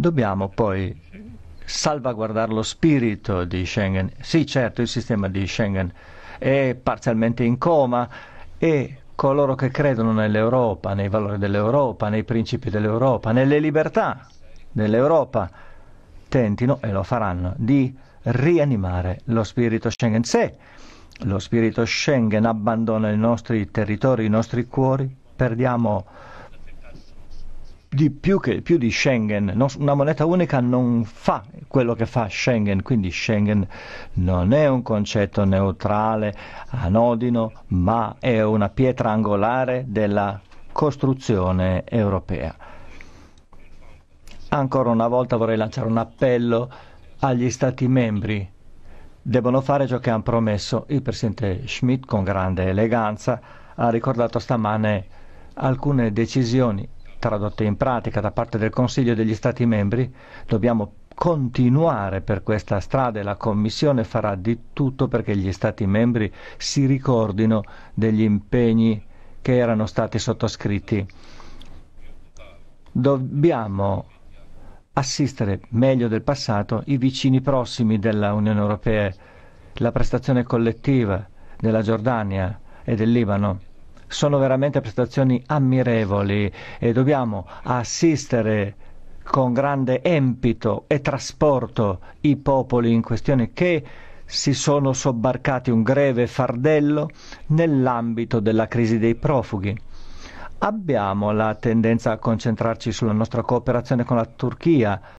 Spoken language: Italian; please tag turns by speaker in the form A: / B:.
A: Dobbiamo poi salvaguardare lo spirito di Schengen. Sì, certo, il sistema di Schengen è parzialmente in coma e coloro che credono nell'Europa, nei valori dell'Europa, nei principi dell'Europa, nelle libertà dell'Europa, tentino e lo faranno di rianimare lo spirito Schengen. Se lo spirito Schengen abbandona i nostri territori, i nostri cuori, perdiamo di più, che, più, di Schengen, non, una moneta unica non fa quello che fa Schengen, quindi Schengen non è un concetto neutrale, anodino, ma è una pietra angolare della costruzione europea. Ancora una volta vorrei lanciare un appello agli Stati membri. Devono fare ciò che hanno promesso. Il Presidente Schmidt, con grande eleganza, ha ricordato stamane alcune decisioni tradotte in pratica da parte del Consiglio degli Stati membri, dobbiamo continuare per questa strada e la Commissione farà di tutto perché gli Stati membri si ricordino degli impegni che erano stati sottoscritti. Dobbiamo assistere meglio del passato i vicini prossimi dell'Unione Europea, la prestazione collettiva della Giordania e del Libano sono veramente prestazioni ammirevoli e dobbiamo assistere con grande empito e trasporto i popoli in questione che si sono sobbarcati un greve fardello nell'ambito della crisi dei profughi. Abbiamo la tendenza a concentrarci sulla nostra cooperazione con la Turchia,